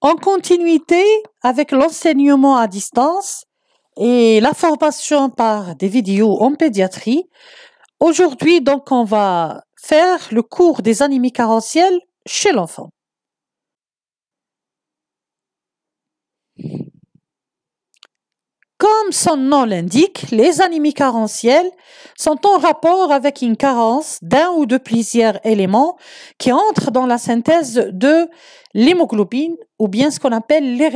en continuité avec l'enseignement à distance et la formation par des vidéos en pédiatrie. Aujourd'hui, donc, on va faire le cours des anémies carentielles chez l'enfant. Comme son nom l'indique, les anémies carentielles sont en rapport avec une carence d'un ou de plusieurs éléments qui entrent dans la synthèse de l'hémoglobine ou bien ce qu'on appelle les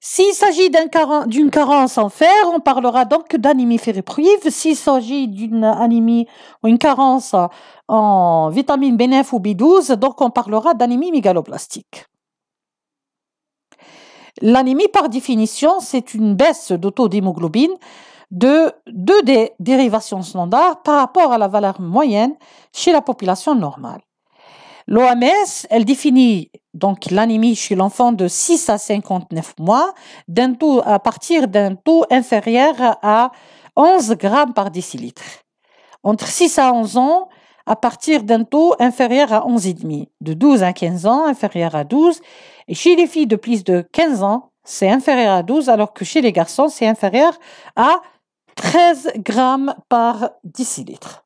S'il s'agit d'une carence en fer, on parlera donc d'anémie ferriprive. S'il s'agit d'une anémie ou une carence en vitamine B9 ou B12, donc on parlera d'anémie mégaloblastique. L'anémie, par définition, c'est une baisse de taux d'hémoglobine de deux des dérivations standards par rapport à la valeur moyenne chez la population normale. L'OMS, elle définit donc l'anémie chez l'enfant de 6 à 59 mois, d'un taux, à partir d'un taux inférieur à 11 grammes par décilitre. Entre 6 à 11 ans, à partir d'un taux inférieur à 11,5. De 12 à 15 ans, inférieur à 12. Et chez les filles de plus de 15 ans, c'est inférieur à 12, alors que chez les garçons, c'est inférieur à 13 grammes par décilitre.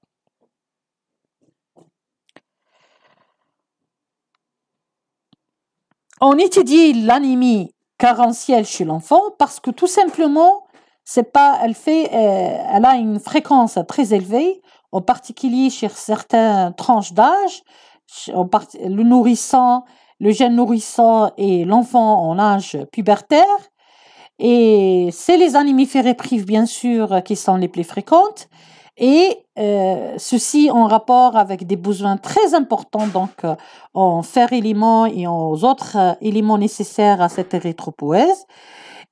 On étudie l'anémie carentielle chez l'enfant parce que tout simplement, c'est pas, elle fait, euh, elle a une fréquence très élevée, en particulier chez certaines tranches d'âge, le nourrissant, le jeune nourrissant et l'enfant en âge pubertaire. Et c'est les anémies ferriprives, bien sûr, qui sont les plus fréquentes. Et euh, ceci en rapport avec des besoins très importants, donc euh, en fer éléments et aux autres euh, éléments nécessaires à cette érythropoèse.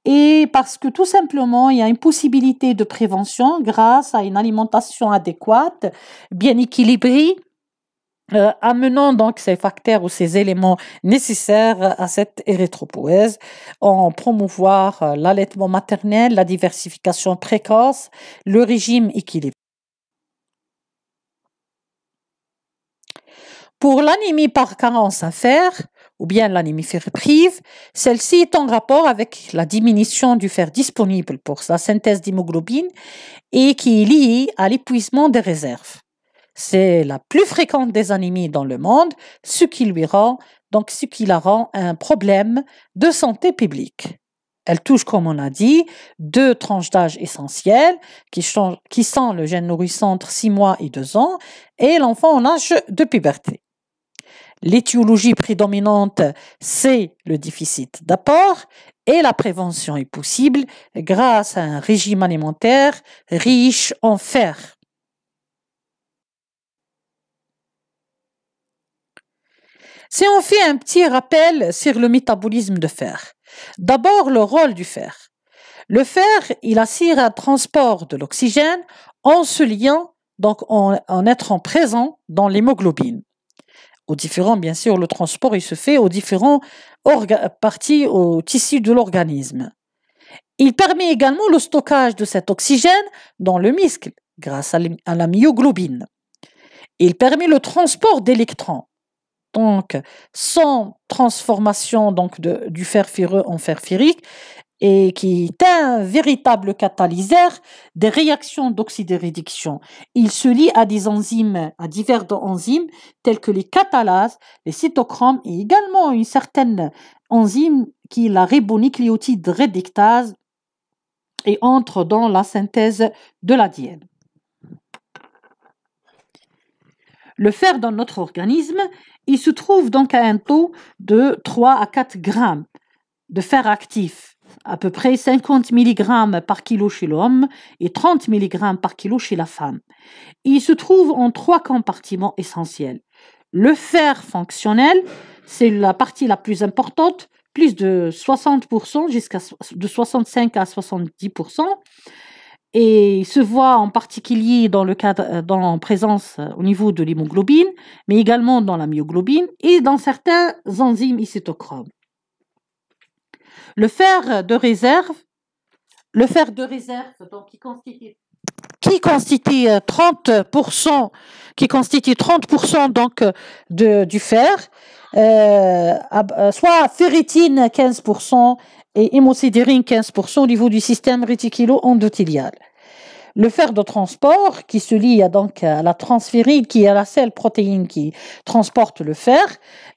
Et parce que tout simplement, il y a une possibilité de prévention grâce à une alimentation adéquate, bien équilibrée, amenant donc ces facteurs ou ces éléments nécessaires à cette érythropoèse, en promouvoir l'allaitement maternel, la diversification précoce, le régime équilibré. Pour l'anémie par carence à fer, ou bien l'anémie ferriprive, celle-ci est en rapport avec la diminution du fer disponible pour sa synthèse d'hémoglobine et qui est liée à l'épuisement des réserves. C'est la plus fréquente des anémies dans le monde, ce qui lui rend donc ce qui la rend un problème de santé publique. Elle touche, comme on a dit, deux tranches d'âge essentielles qui, sont le gène nourrissant entre 6 mois et 2 ans et l'enfant en âge de puberté l'étiologie prédominante, c'est le déficit d'apport et la prévention est possible grâce à un régime alimentaire riche en fer. Si on fait un petit rappel sur le métabolisme de fer, d'abord le rôle du fer. Le fer, il assure un transport de l'oxygène en se liant, donc en, en étant présent dans l'hémoglobine aux différents, bien sûr, le transport, il se fait aux différents parties, au tissu de l'organisme. Il permet également le stockage de cet oxygène dans le muscle grâce à la myoglobine. Il permet le transport d'électrons. Donc, sans transformation donc du fer ferreux en fer ferrique, et qui est un véritable catalyseur des réactions d'oxydoréduction. Il se lie à des enzymes, à divers enzymes telles que les catalases, les cytochromes et également une certaine enzyme qui est la ribonucléotide réductase et entre dans la synthèse de l'ADN. Le fer dans notre organisme, il se trouve donc à un taux de 3 à 4 grammes de fer actif à peu près 50 mg par kilo chez l'homme et 30 mg par kilo chez la femme. il se trouve en trois compartiments essentiels. Le fer fonctionnel, c'est la partie la plus importante, plus de 60% jusqu'à de 65 à 70%. Et il se voit en particulier dans le la euh, présence euh, au niveau de l'hémoglobine, mais également dans la myoglobine et dans certains enzymes isotochromes. Le fer de réserve, le fer de réserve, qui constitue 30%, qui constitue 30% euh, donc euh, du fer, euh, soit ferritine 15% et hémocédérine 15% au niveau du système réticulo-endothélial. Le fer de transport qui se lie à, donc à la transférine qui est la seule protéine qui transporte le fer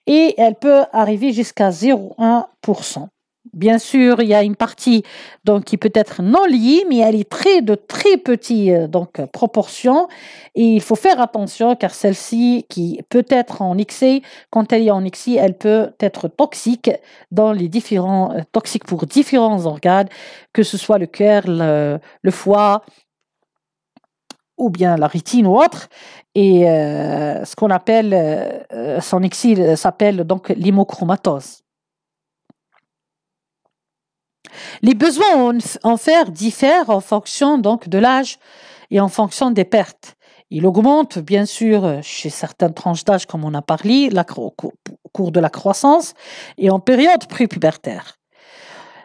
et elle peut arriver jusqu'à 0,1%. Bien sûr, il y a une partie donc qui peut être non liée, mais elle est très de très petites euh, donc euh, proportions et il faut faire attention car celle-ci qui peut être en excès, quand elle est en XI, elle peut être toxique dans les différents euh, pour différents organes, que ce soit le cœur, le, foie, ou bien la rétine ou autre. Et ce qu'on appelle, son exil s'appelle donc l'hémochromatose. Les besoins en fer diffèrent en fonction donc de l'âge et en fonction des pertes. Il augmente, bien sûr, chez certaines tranches d'âge, comme on a parlé, au cours de la croissance et en période prépubertaire.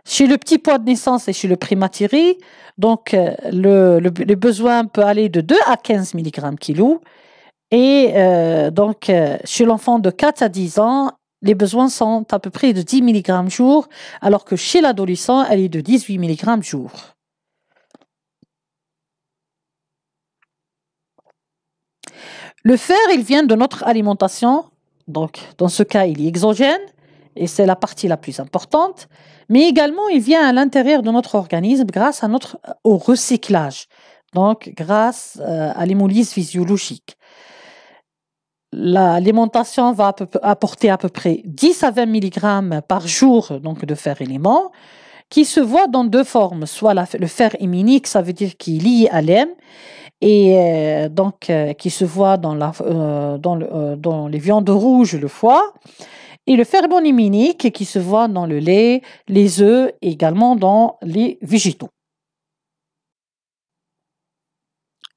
Chez le petit poids de naissance et chez le primatéri, donc euh, le, besoin peut aller de 2 à 15 mg kg. Et euh, donc, euh, chez l'enfant de 4 à 10 ans, les besoins sont à peu près de 10 mg jour, alors que chez l'adolescent, elle est de 18 mg jour. Le fer, il vient de notre alimentation, donc dans ce cas, il est exogène, et c'est la partie la plus importante, mais également, il vient à l'intérieur de notre organisme grâce à notre, euh, au recyclage, donc grâce euh, à l'hémolyse physiologique l'alimentation va apporter à peu près 10 à 20 mg par jour donc de fer élément qui se voit dans deux formes, soit le fer héminique, ça veut dire qu'il est lié à l'aime, et euh, donc euh, qui se voit euh, dans, les viandes rouges, le foie, et le fer non qui se voit dans le lait, les œufs, et également dans les végétaux.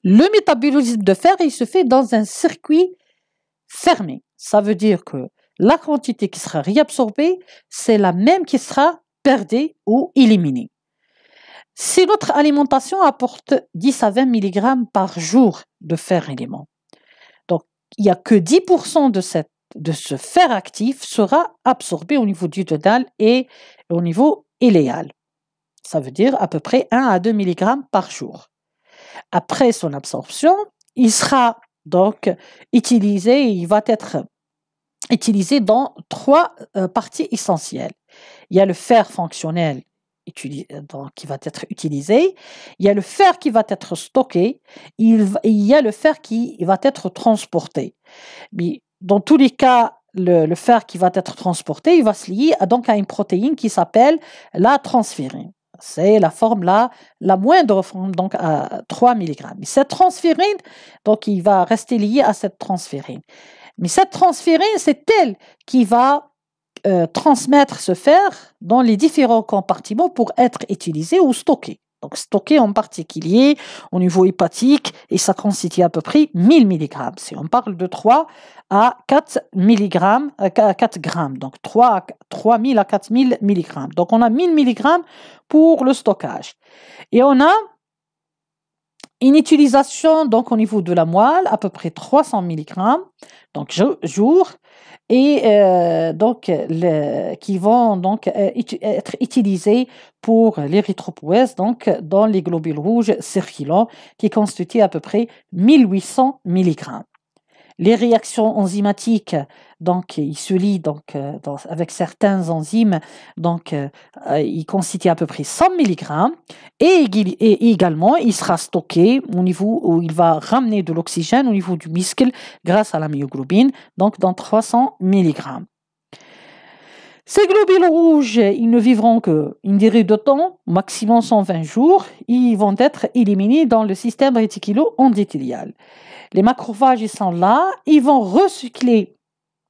Le métabolisme de fer, il se fait dans un circuit fermé, Ça veut dire que la quantité qui sera réabsorbée, c'est la même qui sera perdue ou éliminée. Si notre alimentation apporte 10 à 20 mg par jour de fer élément, donc il n'y a que 10% de, cette, de ce fer actif sera absorbé au niveau du dodal et au niveau iléal. Ça veut dire à peu près 1 à 2 mg par jour. Après son absorption, il sera donc utilisé, il va être utilisé dans trois euh, parties essentielles. Il y a le fer fonctionnel qui va être utilisé, il y a le fer qui va être stocké, il, y a le fer qui va être transporté. Mais dans tous les cas, le, fer qui va être transporté, il va se lier donc à une protéine qui s'appelle la transférine. C'est la forme là, la moindre forme, donc à 3 mg. cette transférine, donc il va rester lié à cette transférine. Mais cette transférine, c'est elle qui va euh, transmettre ce fer dans les différents compartiments pour être utilisé ou stocké donc stocké en particulier au niveau hépatique, et ça constitue à peu près 1000 mg. Si on parle de 3 à 4 mg, 4 grammes, donc 3 3000 à 4000 mg. Donc on a 1000 mg pour le stockage. Et on a une utilisation donc au niveau de la moelle à peu près 300 mg donc jour et euh, donc qui vont donc euh, être utilisés pour l'érythropoèse donc dans les globules rouges circulants qui constituent à peu près 1800 mg. Les réactions enzymatiques, donc, il se lie donc, euh, avec certains enzymes, donc, euh, euh, il constitue à peu près 100 mg. Et, et, également, il sera stocké au niveau où il va ramener de l'oxygène au niveau du muscle grâce à la myoglobine, donc dans 300 mg. Ces globules rouges, ils ne vivront qu'une durée de temps, maximum 120 jours, ils vont être éliminés dans le système réticulo-endothélial. Les macrophages, sont là, ils vont recycler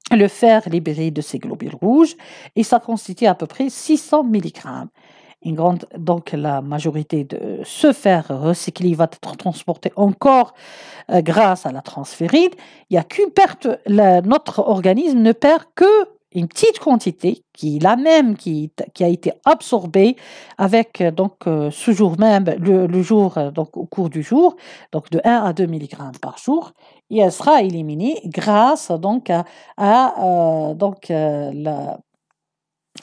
le fer libéré de ces globules rouges et ça constitue à peu près 600 mg. Une grande, donc la majorité de ce fer recyclé va être transporté encore euh, grâce à la transféride. Il n'y a qu'une perte, notre organisme ne perd que une petite quantité qui la même qui, qui a été absorbée avec euh, donc euh, ce jour même le, jour euh, donc au cours du jour donc de 1 à 2 mg par jour et elle sera éliminée grâce donc à, donc la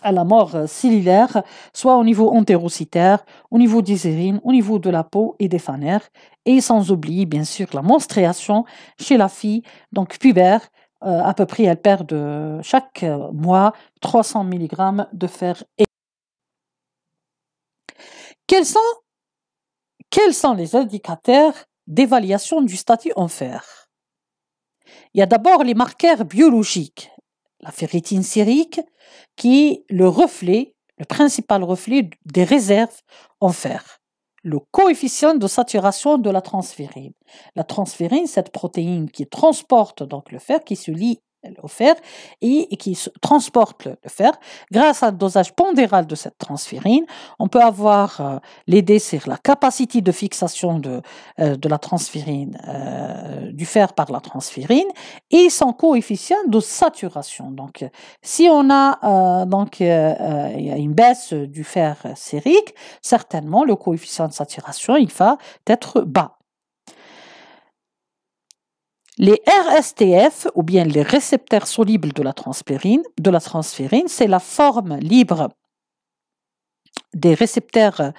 à la mort cellulaire, soit au niveau entérocytaire, au niveau des au niveau de la peau et des fanères, et sans oublier bien sûr la menstruation chez la fille, donc pubère, euh, à peu près, elles perdent chaque euh, mois 300 mg de fer. Quels sont, quels sont les indicateurs d'évaluation du statut en fer Il y a d'abord les marqueurs biologiques, la ferritine sérique, qui est le reflet, le principal reflet des réserves en fer le coefficient de saturation de la transférine. La transférine, cette protéine qui transporte donc le fer, qui se lie au fer et, qui transporte le, fer. Grâce à un dosage pondéral de cette transférine, on peut avoir euh, l'idée sur la capacité de fixation de, euh, de la transférine, euh, du fer par la transférine et son coefficient de saturation. Donc, si on a donc, une baisse du fer sérique, certainement le coefficient de saturation il va être bas. Les RSTF, ou bien les récepteurs solubles de la transférine, de la c'est la forme libre des récepteurs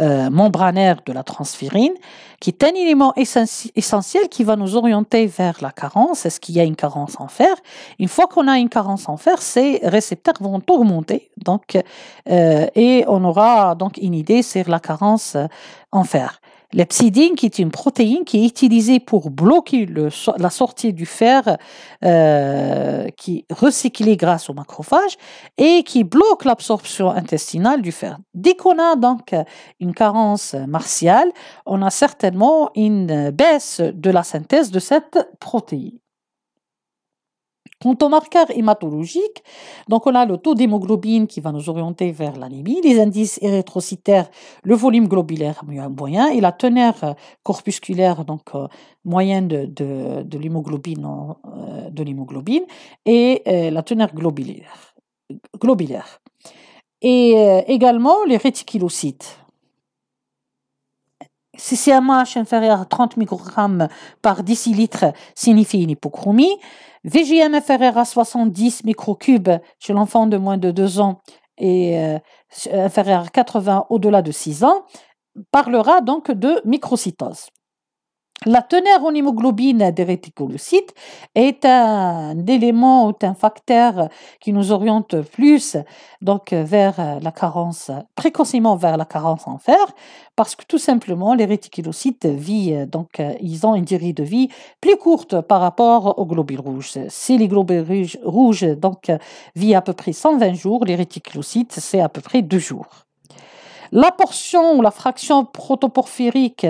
euh, membranaires de la transférine, qui est un élément essentiel qui va nous orienter vers la carence. Est-ce qu'il y a une carence en fer Une fois qu'on a une carence en fer, ces récepteurs vont augmenter, donc, euh, et on aura donc une idée sur la carence euh, en fer. L'epsidine qui est une protéine qui est utilisée pour bloquer la sortie du fer euh, qui est recyclé grâce au macrophage et qui bloque l'absorption intestinale du fer. Dès qu'on a donc une carence martiale, on a certainement une baisse de la synthèse de cette protéine. Quant aux marqueurs hématologiques, donc on a le taux d'hémoglobine qui va nous orienter vers l'anémie, les indices érythrocytaires, le volume globulaire moyen et la teneur euh, corpusculaire donc euh, moyenne de, de, de l'hémoglobine euh, et la teneur globulaire. globulaire. Et également les réticulocytes. CCMH CMH inférieur à 30 microgrammes par 10 litres signifie une hypochromie. VGM inférieur à 70 microcubes chez l'enfant de moins de 2 ans et euh, inférieur à 80 au-delà de 6 ans parlera donc de microcytose. La teneur en hémoglobine des réticulocytes est un élément ou un facteur qui nous oriente plus donc vers la carence, précocement vers la carence en fer, parce que tout simplement les réticulocytes vivent, donc ils ont une durée de vie plus courte par rapport aux globules rouges. Si les globules rouges, donc vivent à peu près 120 jours, les réticulocytes c'est à peu près 2 jours. La portion ou la fraction protoporphyrique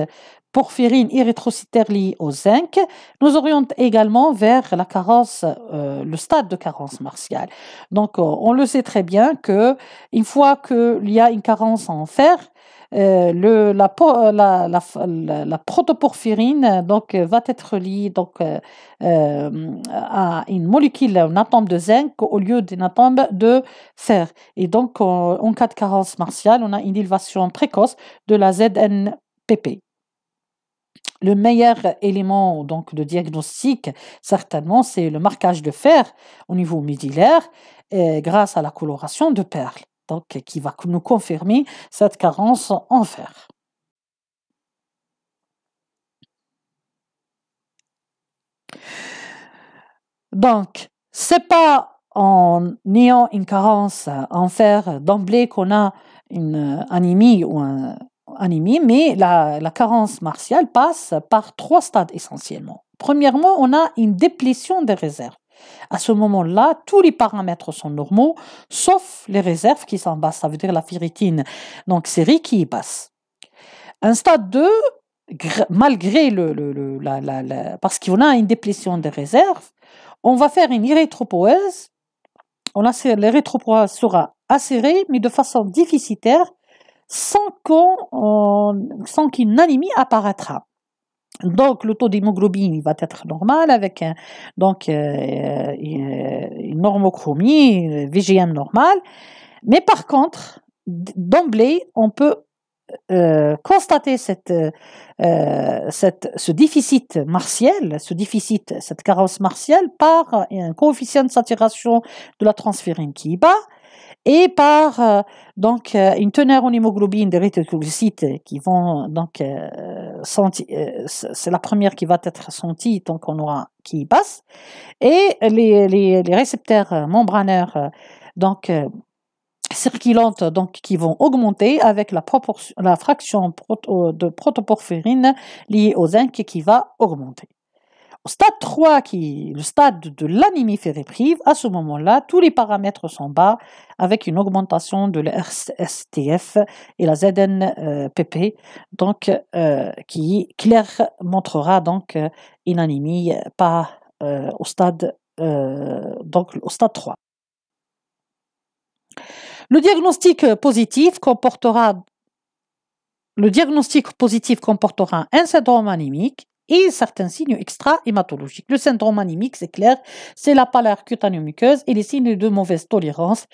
porphyrine érythrocytaire liée au zinc nous oriente également vers la carence, euh, le stade de carence martiale. Donc, euh, on le sait très bien que une fois qu'il y a une carence en fer, euh, la, protoporphyrine donc, va être liée donc, à une molécule, un atome de zinc au lieu d'un atome de fer. Et donc, en, en cas de carence martiale, on a une élévation précoce de la ZNPP le meilleur élément donc de diagnostic, certainement, c'est le marquage de fer au niveau médillaire grâce à la coloration de perles, donc qui va nous confirmer cette carence en fer. Donc, c'est pas en ayant une carence en fer d'emblée qu'on a une anémie ou un, anémie, mais la, carence martiale passe par trois stades essentiellement. Premièrement, on a une déplétion des réserves. À ce moment-là, tous les paramètres sont normaux, sauf les réserves qui sont basses, ça veut dire la ferritine, donc série qui est basse. Un stade 2, malgré le, le, la, la, parce qu'on a une déplétion des réserves, on va faire une érythropoèse. On a, l'érythropoèse sera acérée, mais de façon déficitaire, sans qu'une euh, anémie apparaîtra. Donc le taux d'hémoglobine va être normal avec donc, euh, euh, une normochromie, une VGM normale. Mais par contre, d'emblée, on peut constater ce déficit martiel, ce déficit, cette carence martielle, par un coefficient de saturation de la transférine qui est bas et par euh, donc euh, une teneur en hémoglobine des réticulocytes qui vont donc euh, c'est la première qui va être sentie tant qu'on aura qui passe et les, récepteurs membraneurs donc circulantes donc qui vont augmenter avec la, proportion, la fraction de protoporphyrine liée au zinc qui va augmenter. Stade 3, qui le stade de l'anémie ferriprive, à ce moment-là, tous les paramètres sont bas, avec une augmentation de la RSTF et la ZNPP, donc, euh, qui clairement montrera donc euh, une anémie euh, pas au stade donc au stade 3. Le diagnostic positif comportera le diagnostic positif comportera un syndrome anémique, et certains signes extra-hématologiques. Le syndrome anémique, c'est clair, c'est la pâleur cutanée muqueuse et les signes de mauvaise tolérance,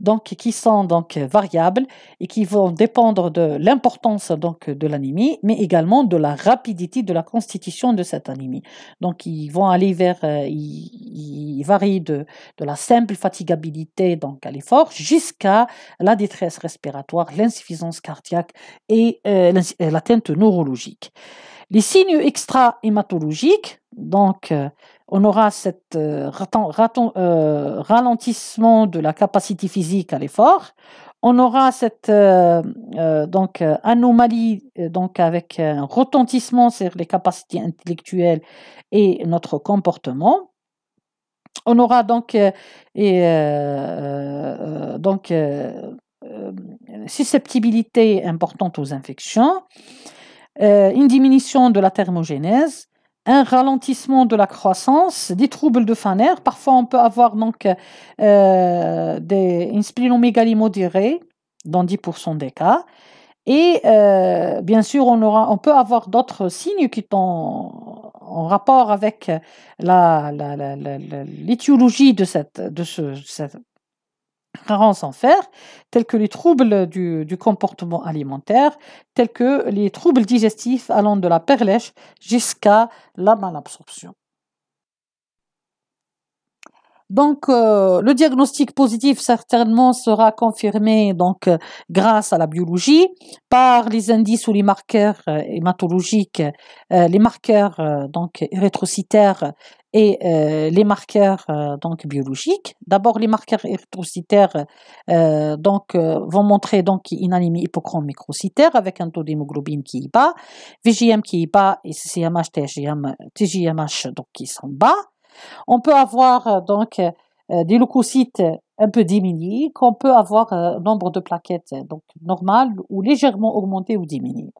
donc qui sont donc variables et qui vont dépendre de l'importance donc de l'anémie, mais également de la rapidité de la constitution de cette anémie. Donc ils vont aller vers, euh, ils, varient de, la simple fatigabilité donc à l'effort jusqu'à la détresse respiratoire, l'insuffisance cardiaque et euh, euh, l'atteinte neurologique. Les signes extra-hématologiques, donc euh, on aura cet euh, euh, ralentissement de la capacité physique à l'effort, on aura cette donc, anomalie donc, avec un retentissement sur les capacités intellectuelles et notre comportement. On aura donc, et, donc susceptibilité importante aux infections. Euh, une diminution de la thermogénèse, un ralentissement de la croissance, des troubles de fin d'air. Parfois, on peut avoir donc euh, des, une splénomégalie modérée dans 10% des cas. Et euh, bien sûr, on, aura, on peut avoir d'autres signes qui sont en rapport avec l'étiologie la, de, cette, de ce, cette, en fer, tels que les troubles du, comportement alimentaire, tels que les troubles digestifs allant de la perlèche jusqu'à la malabsorption. Donc, euh, le diagnostic positif certainement sera confirmé donc grâce à la biologie, par les indices ou les marqueurs euh, hématologiques, euh, les marqueurs donc rétrocytaires et euh, les marqueurs euh, donc biologiques. D'abord, les marqueurs érythrocytaires euh, donc, vont montrer donc une anémie hypochrome microcytaire avec un taux d'hémoglobine qui est bas, VGM qui est bas et CMH, TGMH qui sont bas. On peut avoir donc des leucocytes un peu diminués, qu'on peut avoir un nombre de plaquettes donc normales ou légèrement augmenté ou diminué.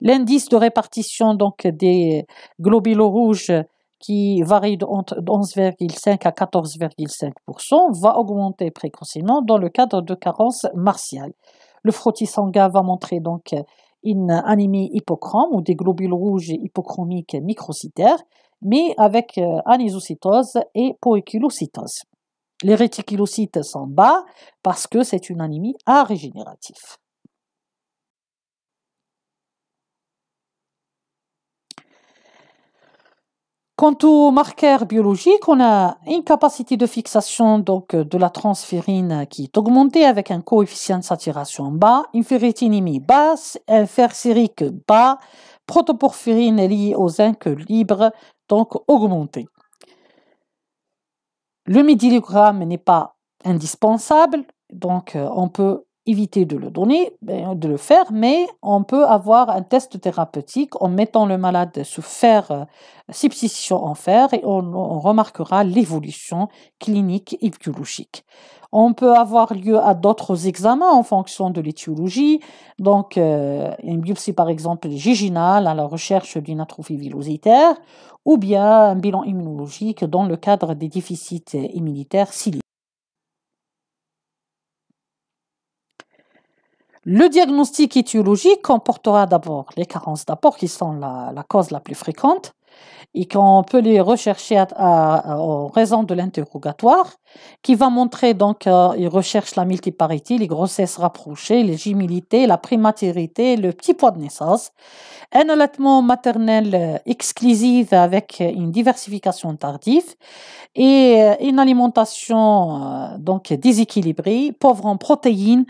L'indice de répartition donc des globules rouges qui varie entre 11,5 à 14,5%, va augmenter précocement dans le cadre de carences martiales. Le sanguin va montrer donc une anémie hypochrome ou des globules rouges hypochromiques microcytaires, mais avec euh, anisocytose et poéculocytose. Les réticulocytes sont bas parce que c'est une anémie à régénératif. Quant aux marqueurs biologiques, on a une capacité de fixation donc de la transférine qui est augmentée avec un coefficient de saturation bas, une ferritinémie basse, un fer sérique bas, protoporphyrine liée au zinc libre donc augmentée. Le médilogramme n'est pas indispensable, donc euh, on peut éviter de le donner, ben, de le faire, mais on peut avoir un test thérapeutique en mettant le malade sous fer, euh, substitution en fer, et on, remarquera l'évolution clinique et biologique. On peut avoir lieu à d'autres examens en fonction de l'étiologie, donc euh, une biopsie par exemple géginale à la recherche d'une atrophie villositaire ou bien un bilan immunologique dans le cadre des déficits immunitaires siliques. Le diagnostic étiologique comportera d'abord les carences d'apport qui sont la, cause la plus fréquente et qu'on peut les rechercher à, en raison de l'interrogatoire qui va montrer donc il euh, ils recherchent la multiparité, les grossesses rapprochées, les gémilités, la prématurité, le petit poids de naissance, un allaitement maternel euh, exclusif avec une diversification tardive et euh, une alimentation donc déséquilibrée, pauvre en protéines,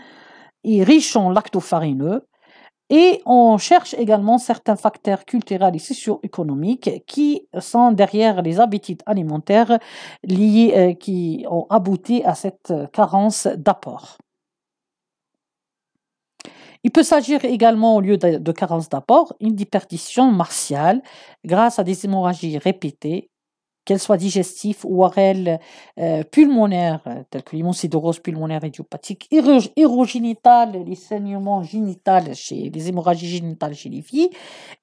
et riche en lacto-farineux, Et on cherche également certains facteurs culturels et socio-économiques qui sont derrière les habitudes alimentaires liées, euh, qui ont abouti à cette euh, carence d'apport. Il peut s'agir également, au lieu de, carence d'apport, une déperdition martiale grâce à des hémorragies répétées, qu'elles soient digestives ou arelles euh, pulmonaires, euh, telles que l'hémocidérose pulmonaire idiopathique, hérogénitale, les saignements génitales chez les hémorragies génitales chez les filles,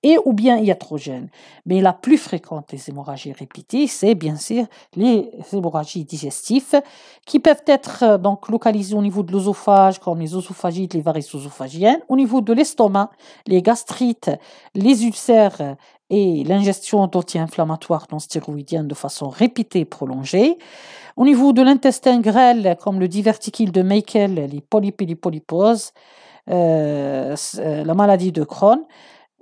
et ou bien iatrogènes. Mais la plus fréquente des hémorragies répétées, c'est bien sûr les hémorragies digestives, qui peuvent être euh, donc localisées au niveau de l'œsophage, comme les œsophagites, les varices œsophagiennes, au niveau de l'estomac, les gastrites, les ulcères et l'ingestion d'anti-inflammatoires non stéroïdiens de façon répétée et prolongée. Au niveau de l'intestin grêle, comme le diverticule de Michael, les polypes polyposes, euh, euh, la maladie de Crohn.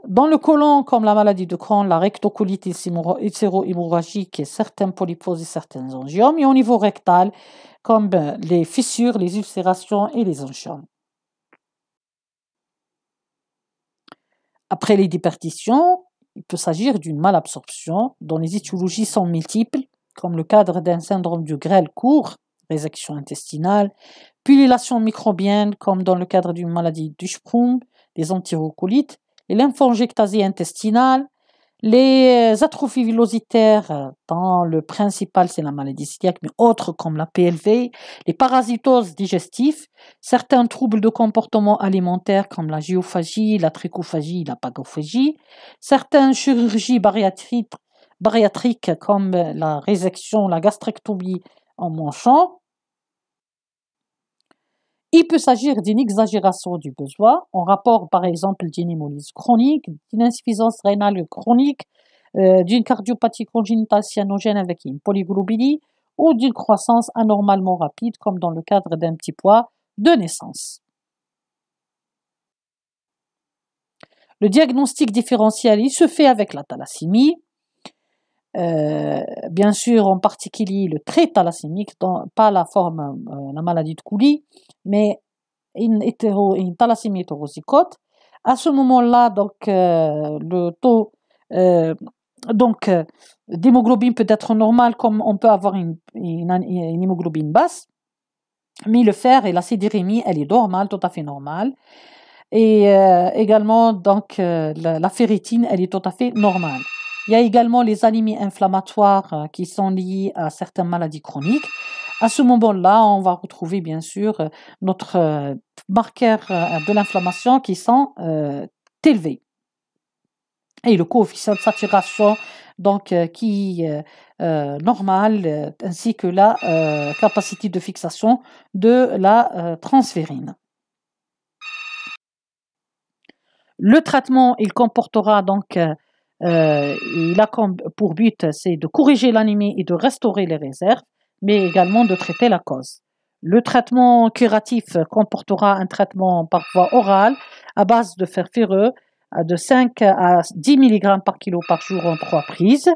Dans le côlon, comme la maladie de Crohn, la rectocolite hémorragique et certains polyposes et certains angiomes. Et au niveau rectal, comme ben, les fissures, les ulcérations et les angiomes. Après les départitions, il peut s'agir d'une malabsorption dont les étiologies sont multiples, comme le cadre d'un syndrome du grêle court, résection intestinale, pullulation microbienne, comme dans le cadre d'une maladie du Sprung, des antirocolites, et lymphangiectasie intestinale, les euh, atrophies villositaires, euh, dans le principal c'est la maladie cœliaque, mais autres comme la PLV, les parasitoses digestives, certains troubles de comportement alimentaire comme la géophagie, la trichophagie, la pagophagie, certaines chirurgies bariatriques, comme la résection, la gastrectomie en manchant, il peut s'agir d'une exagération du besoin en rapport, par exemple, d'une hémolyse chronique, d'une insuffisance rénale chronique, euh, d'une cardiopathie congénitale cyanogène avec une polyglobulie ou d'une croissance anormalement rapide, comme dans le cadre d'un petit poids de naissance. Le diagnostic différentiel, se fait avec la thalassémie, euh, bien sûr, en particulier le trait thalassémique, pas la forme, euh, la maladie de coulis mais une, thalassémie hétérozygote. À ce moment-là, donc, euh, le taux donc d'hémoglobine peut être normal, comme on peut avoir une, hémoglobine basse, mais le fer et la elle est normale, tout à fait normale. Et également, donc, la, la ferritine, elle est tout à fait normale. Il y a également les anémies inflammatoires euh, qui sont liés à certaines maladies chroniques. À ce moment-là, on va retrouver bien sûr euh, notre euh, marqueur de l'inflammation qui sont élevé. élevés. Et le coefficient de saturation donc qui est normal ainsi que la capacité de fixation de la transférine. Le traitement, il comportera donc euh, il a pour but, c'est de corriger l'anémie et de restaurer les réserves, mais également de traiter la cause. Le traitement curatif comportera un traitement par voie orale à base de fer ferreux de 5 à 10 mg par kilo par jour en trois prises,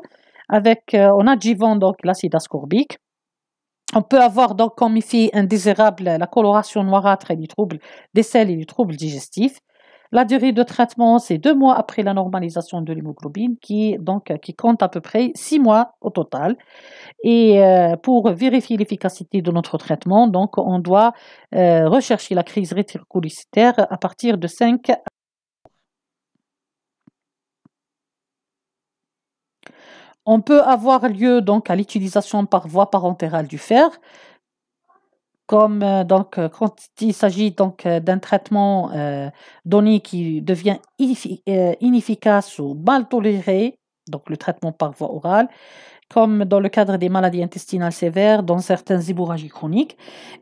avec euh, en adjuvant donc l'acide ascorbique. On peut avoir donc comme effet indésirable la coloration noirâtre et les troubles des selles et du trouble digestif. La durée de traitement, c'est deux mois après la normalisation de l'hémoglobine, qui, qui compte à peu près six mois au total. Et euh, pour vérifier l'efficacité de notre traitement, donc, on doit euh, rechercher la crise réticulocytaire à partir de 5 On peut avoir lieu donc à l'utilisation par voie parentérale du fer, comme euh, donc euh, quand il s'agit donc euh, d'un traitement donné qui devient inefficace ou mal toléré, donc le traitement par voie orale, comme dans le cadre des maladies intestinales sévères, dans certains hémorragies chroniques.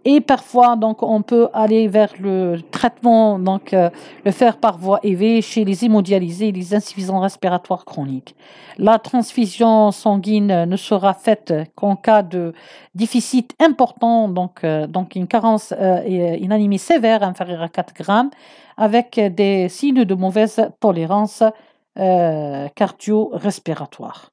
Et parfois, donc, on peut aller vers le traitement, donc, euh, le faire par voie élevée, chez les hémodialysés et les insuffisants respiratoires chroniques. La transfusion sanguine ne sera faite qu'en cas de déficit important, donc, euh, une carence, inanimée euh, anémie sévère inférieure à 4 grammes, avec des signes de mauvaise tolérance cardio-respiratoire.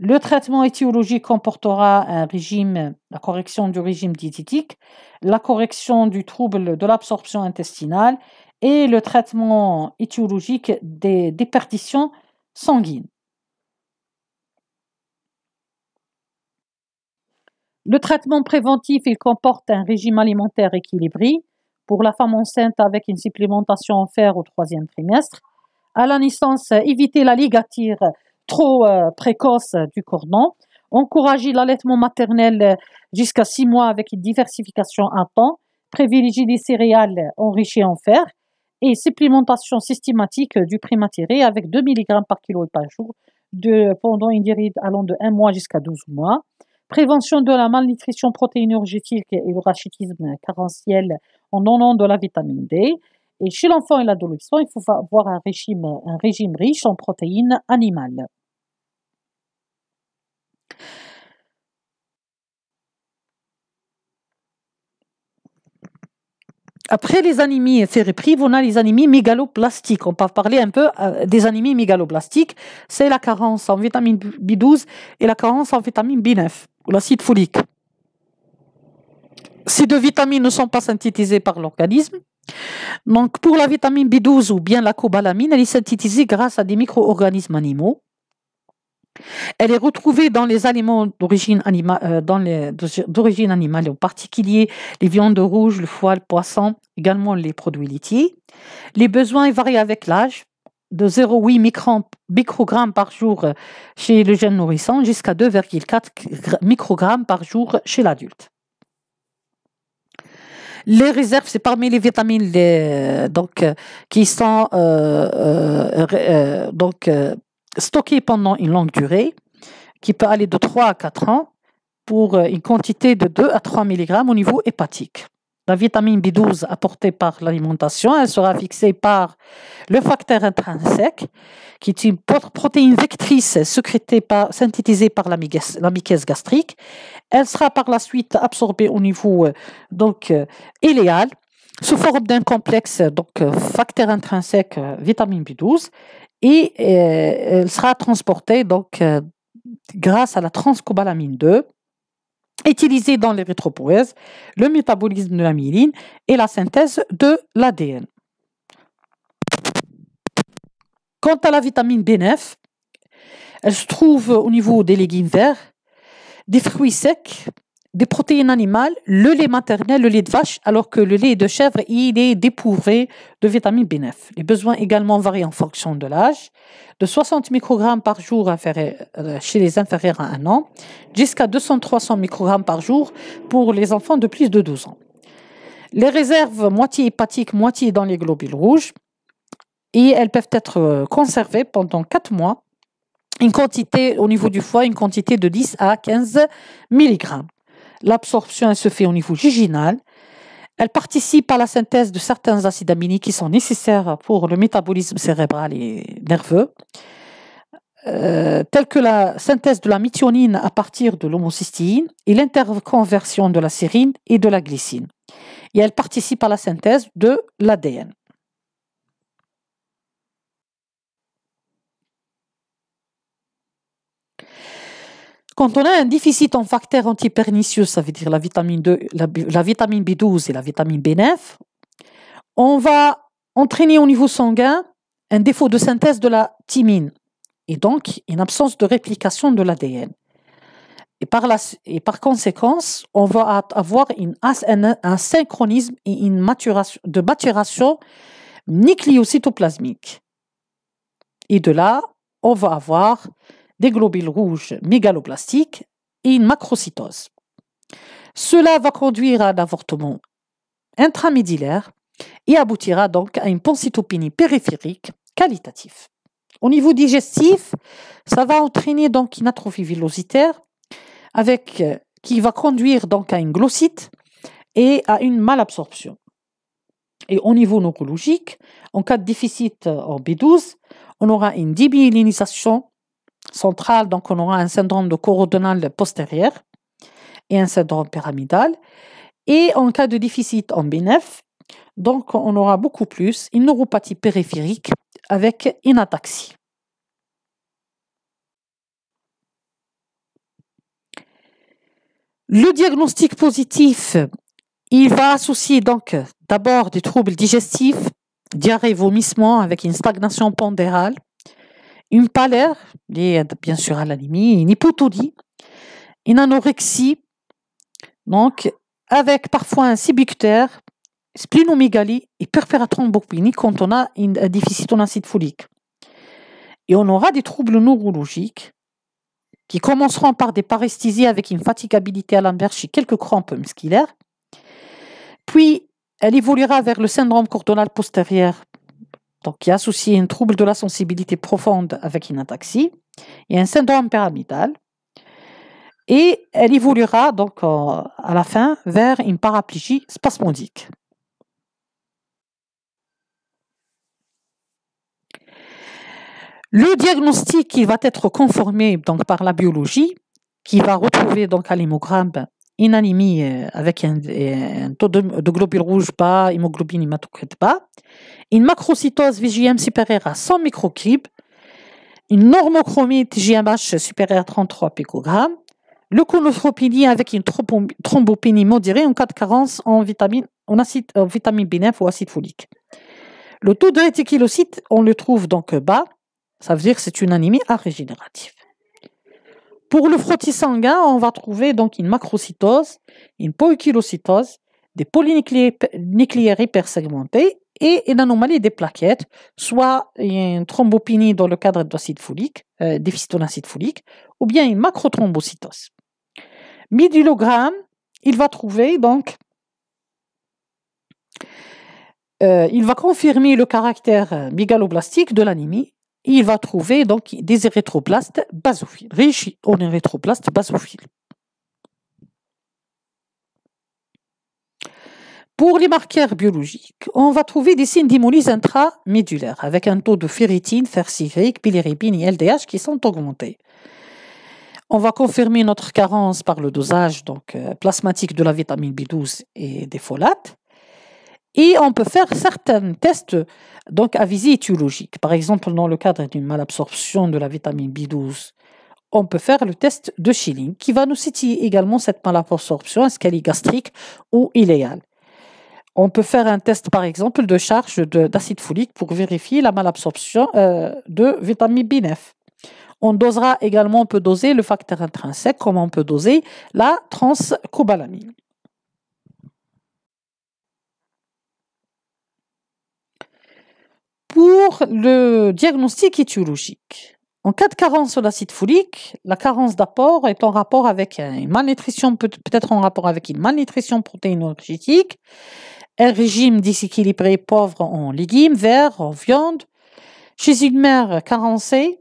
Le traitement étiologique comportera un régime, la correction du régime diététique, la correction du trouble de l'absorption intestinale et le traitement étiologique des déperditions sanguines. Le traitement préventif, il comporte un régime alimentaire équilibré pour la femme enceinte avec une supplémentation en fer au troisième trimestre. À la naissance, éviter la ligature trop euh, précoce euh, du cordon, encourager l'allaitement maternel euh, jusqu'à six mois avec une diversification à temps, privilégier les céréales enrichies en fer et supplémentation systématique du primatéré avec 2 mg par kilo par jour pendant une durée allant de 1 mois jusqu'à 12 mois. Prévention de la malnutrition protéinergétique et le rachitisme carentiel en donnant de la vitamine D. Et chez l'enfant et l'adolescent, il faut avoir un régime riche en protéines animales. Après les anémies cérébrives, on a les anémies mégaloplastiques. On peut parler un peu euh, des anémies mégaloplastiques. C'est la carence en vitamine B12 et la carence en vitamine B9, ou l'acide folique. Ces deux vitamines ne sont pas synthétisées par l'organisme. Donc, pour la vitamine B12 ou bien la cobalamine, elle est synthétisée grâce à des micro-organismes animaux. Elle est retrouvée dans les aliments d'origine euh, les d'origine animale, en particulier les viandes rouges, le foie, le poisson, également les produits laitiers. Les besoins varient avec l'âge, de 0,8 microgrammes par jour chez le jeune nourrisson jusqu'à 2,4 microgrammes par jour chez l'adulte. Les réserves, c'est parmi les vitamines donc, euh, qui sont euh, stockée pendant une longue durée, qui peut aller de 3 à 4 ans, pour euh, une quantité de 2 à 3 mg au niveau hépatique. La vitamine B12 apportée par l'alimentation, elle sera fixée par le facteur intrinsèque, qui est une protéine vectrice sécrétée par, synthétisée par la mycèse gastrique. Elle sera par la suite absorbée au niveau euh, donc euh, iléal sous forme d'un complexe donc facteur intrinsèque vitamine B12 et euh, elle sera transportée donc euh, grâce à la transcobalamine 2 utilisée dans les rétropoèses, le métabolisme de la et la synthèse de l'ADN. Quant à la vitamine B9, elle se trouve au niveau des légumes verts, des fruits secs, des protéines animales, le lait maternel, le lait de vache, alors que le lait de chèvre, il est dépourvé de vitamine B9. Les besoins également varient en fonction de l'âge, de 60 microgrammes par jour euh, chez les inférieurs à un an, jusqu'à 200-300 microgrammes par jour pour les enfants de plus de 12 ans. Les réserves moitié hépatiques, moitié dans les globules rouges, et elles peuvent être euh, conservées pendant 4 mois, une quantité au niveau du foie, une quantité de 10 à 15 milligrammes. L'absorption se fait au niveau juginal. Elle participe à la synthèse de certains acides aminés qui sont nécessaires pour le métabolisme cérébral et nerveux, euh, tels que la synthèse de la méthionine à partir de l'homocystéine et l'interconversion de la sérine et de la glycine. Et elle participe à la synthèse de l'ADN. Quand on a un déficit en facteurs antipernicieux, ça veut dire la vitamine, B12 et la vitamine B9, on va entraîner au niveau sanguin un défaut de synthèse de la thymine et donc une absence de réplication de l'ADN. Et par, la, conséquence, on va avoir un, un, synchronisme et une maturation, de maturation nucléocytoplasmique. Et de là, on va avoir des globules rouges mégaloblastiques et une macrocytose. Cela va conduire à un avortement et aboutira donc à une pancytopénie périphérique qualitative. Au niveau digestif, ça va entraîner donc une atrophie villositaire avec, euh, qui va conduire donc à une glossite et à une malabsorption. Et au niveau neurologique, en cas de déficit en B12, on aura une démyélinisation centrale, donc on aura un syndrome de corodonal postérieur et un syndrome pyramidal. Et en cas de déficit en BNF donc on aura beaucoup plus une neuropathie périphérique avec une ataxie. Le diagnostic positif, il va associer donc d'abord des troubles digestifs, diarrhée, vomissement avec une stagnation pondérale, une pâleur bien sûr à l'anémie, une hypotodie, une anorexie, donc avec parfois un sibictère, splénomégalie et perforation quand on a un déficit en acide folique. Et on aura des troubles neurologiques qui commenceront par des paresthésies avec une fatigabilité à l'envers chez quelques crampes musculaires. Puis, elle évoluera vers le syndrome cordonal postérieur donc, qui associe un trouble de la sensibilité profonde avec une ataxie et un syndrome pyramidal. Et elle évoluera donc euh, à la fin vers une paraplégie spasmodique. Le diagnostic qui va être conformé donc par la biologie, qui va retrouver donc à l'hémogramme une anémie euh, avec un, taux de, globules rouges bas, hémoglobine hématocrite bas, une macrocytose VGM supérieure à 100 microcubes, une normochromie TGMH supérieure à 33 picogrammes, leuconephropénie avec une thrombopénie modérée en cas de carence en vitamine, acide, vitamine B9 ou acide folique. Le taux de réticulocytes on le trouve donc bas, ça veut dire que c'est une anémie à régénérative. Pour le frottis sanguin, on va trouver donc une macrocytose, une poikilocytose, des polynucléaires hypersegmentés et une anomalie des plaquettes, soit une thrombopinie dans le cadre d'acide folique, euh, déficit en folique, ou bien une macrothrombocytose. Midulogramme, il va trouver donc, euh, il va confirmer le caractère euh, mégaloblastique de l'anémie il va trouver donc des érythroblastes basophiles, riches en érythroblastes basophiles. Pour les marqueurs biologiques, on va trouver des signes d'hémolyse intramédulaire avec un taux de ferritine, fercivique, bilirubine et LDH qui sont augmentés. On va confirmer notre carence par le dosage donc, euh, plasmatique de la vitamine B12 et des folates. Et on peut faire certains tests donc à visée étiologique. Par exemple, dans le cadre d'une malabsorption de la vitamine B12, on peut faire le test de Schilling qui va nous citer également cette malabsorption, est-ce qu'elle est gastrique ou illégale. On peut faire un test, par exemple, de charge d'acide folique pour vérifier la malabsorption euh, de vitamine B9. On dosera également, on peut doser le facteur intrinsèque, comme on peut doser la transcobalamine. pour le diagnostic étiologique. En cas de carence de l'acide folique, la carence d'apport est en rapport avec une malnutrition, peut-être en rapport avec une malnutrition protéino-énergétique, un régime déséquilibré pauvre en légumes, verts, en viande, chez une mère carencée,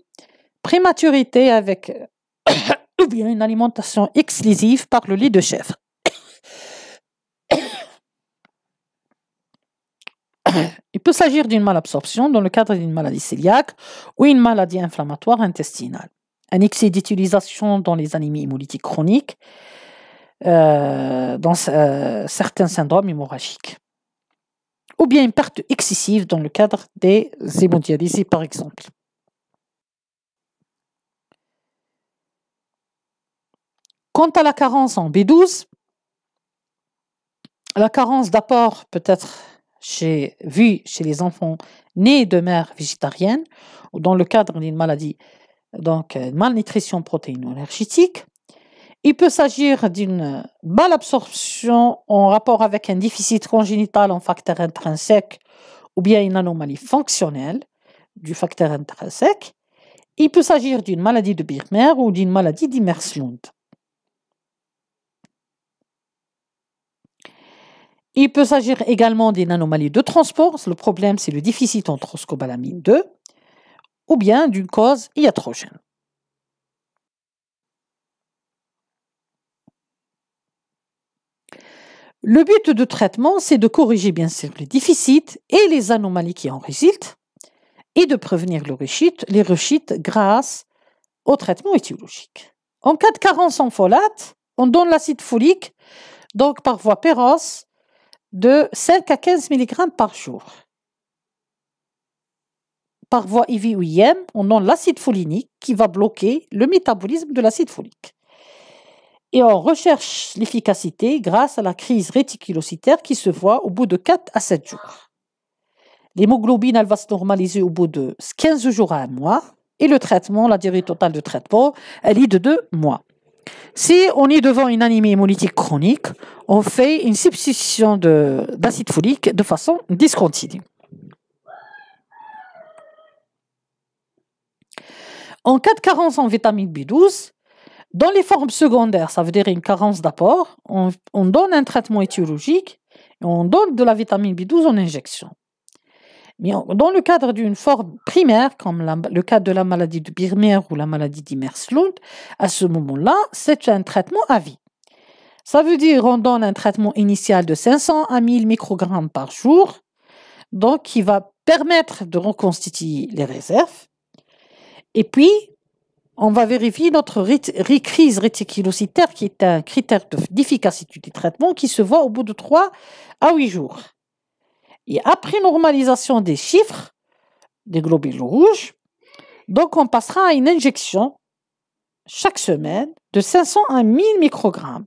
prématurité avec ou bien une alimentation exclusive par le lit de chèvre. Il peut s'agir d'une malabsorption dans le cadre d'une maladie cœliaque ou une maladie inflammatoire intestinale. Un excès d'utilisation dans les anémies hémolytiques chroniques, euh, dans euh, certains syndromes hémorragiques. Ou bien une perte excessive dans le cadre des hémodialysies, par exemple. Quant à la carence en B12, la carence d'apport peut être j'ai vu chez les enfants nés de mères végétariennes ou dans le cadre d'une maladie, donc euh, malnutrition protéino-énergétique. Il peut s'agir d'une malabsorption en rapport avec un déficit congénital en facteur intrinsèque ou bien une anomalie fonctionnelle du facteur intrinsèque. Il peut s'agir d'une maladie de Birmer ou d'une maladie d'immersion. Il peut s'agir également d'une anomalie de transport, le problème c'est le déficit en troscobalamine 2, ou bien d'une cause iatrogène. Le but de traitement, c'est de corriger bien sûr les déficits et les anomalies qui en résultent, et de prévenir les rechutes grâce au traitement étiologique. En cas de carence en folate, on donne l'acide folique, donc par voie péroce de 5 à 15 mg par jour. Par voie IV ou IM, on a l'acide folinique qui va bloquer le métabolisme de l'acide folique. Et on recherche l'efficacité grâce à la crise réticulocytaire qui se voit au bout de 4 à 7 jours. L'hémoglobine, elle va se normaliser au bout de 15 jours à un mois. Et le traitement, la durée totale de traitement, elle est de 2 mois. Si on est devant une anémie hémolytique chronique, on fait une substitution d'acide folique de façon discontinue. En cas de carence en vitamine B12, dans les formes secondaires, ça veut dire une carence d'apport, on, on, donne un traitement étiologique et on donne de la vitamine B12 en injection dans le cadre d'une forme primaire, comme le cas de la maladie de Birmer ou la maladie d'Imerslund, à ce moment-là, c'est un traitement à vie. Ça veut dire qu'on donne un traitement initial de 500 à 1000 microgrammes par jour, donc qui va permettre de reconstituer les réserves. Et puis, on va vérifier notre crise réticulocitaire, qui est un critère d'efficacité du traitement qui se voit au bout de 3 à 8 jours. Et après normalisation des chiffres, des globules rouges, donc on passera à une injection chaque semaine de 500 à 1000 microgrammes.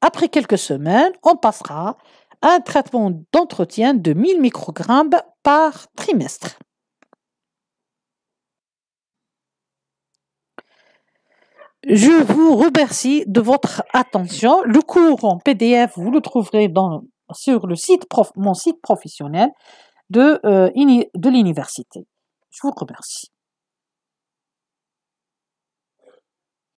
Après quelques semaines, on passera à un traitement d'entretien de 1000 microgrammes par trimestre. Je vous remercie de votre attention. Le cours en PDF, vous le trouverez dans sur le site prof, mon site professionnel de, euh, de l'université. Je vous remercie.